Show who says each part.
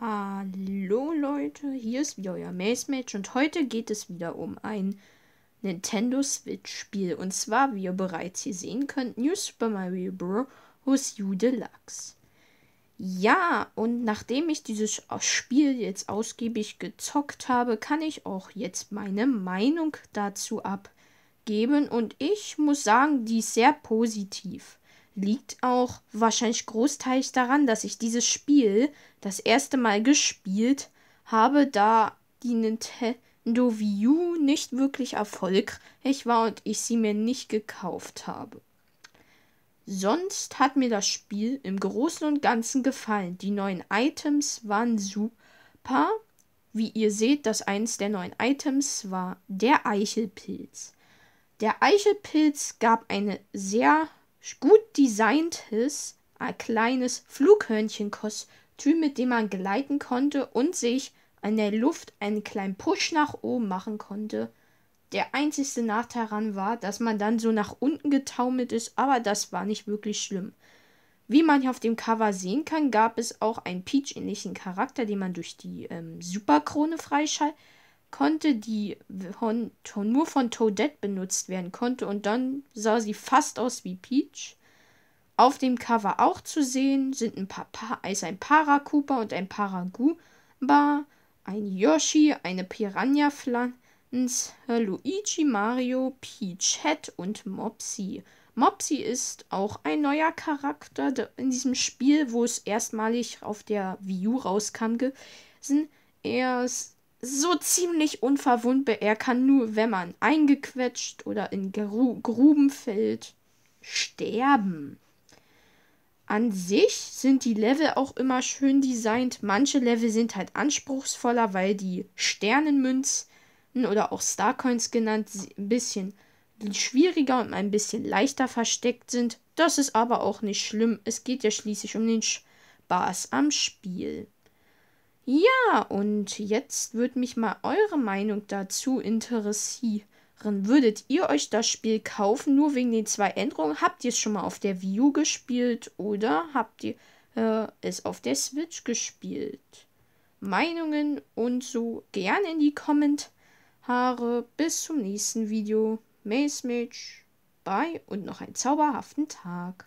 Speaker 1: Hallo Leute, hier ist wieder euer Maze Mage und heute geht es wieder um ein Nintendo Switch Spiel. Und zwar, wie ihr bereits hier sehen könnt, New Super Mario Bros. U Deluxe. Ja, und nachdem ich dieses Spiel jetzt ausgiebig gezockt habe, kann ich auch jetzt meine Meinung dazu abgeben. Und ich muss sagen, die ist sehr positiv liegt auch wahrscheinlich großteils daran, dass ich dieses Spiel das erste Mal gespielt habe, da die Nintendo Wii U nicht wirklich erfolgreich war und ich sie mir nicht gekauft habe. Sonst hat mir das Spiel im Großen und Ganzen gefallen. Die neuen Items waren super. Wie ihr seht, das eins der neuen Items war der Eichelpilz. Der Eichelpilz gab eine sehr gut designtes, ein kleines Flughörnchenkostüm, mit dem man gleiten konnte und sich an der Luft einen kleinen Push nach oben machen konnte. Der einzige Nachteil daran war, dass man dann so nach unten getaumelt ist, aber das war nicht wirklich schlimm. Wie man hier auf dem Cover sehen kann, gab es auch einen Peach-ähnlichen Charakter, den man durch die ähm, Superkrone freischaltet konnte, die von, nur von Toadette benutzt werden konnte. Und dann sah sie fast aus wie Peach. Auf dem Cover auch zu sehen sind ein paar pa ist ein Parakuba und ein Paraguba, ein Yoshi, eine Piranha Pflanze, Luigi, Mario, Peachette und Mopsy. Mopsy ist auch ein neuer Charakter in diesem Spiel, wo es erstmalig auf der Wii U rauskam. Er ist so ziemlich unverwundbar er kann, nur wenn man eingequetscht oder in Gru Gruben fällt, sterben. An sich sind die Level auch immer schön designt. Manche Level sind halt anspruchsvoller, weil die Sternenmünzen oder auch Starcoins genannt ein bisschen schwieriger und ein bisschen leichter versteckt sind. Das ist aber auch nicht schlimm. Es geht ja schließlich um den Spaß am Spiel. Ja, und jetzt würde mich mal eure Meinung dazu interessieren. Würdet ihr euch das Spiel kaufen, nur wegen den zwei Änderungen? Habt ihr es schon mal auf der Wii U gespielt oder habt ihr äh, es auf der Switch gespielt? Meinungen und so gerne in die Kommentare. Bis zum nächsten Video. Mace Mage, Bye und noch einen zauberhaften Tag.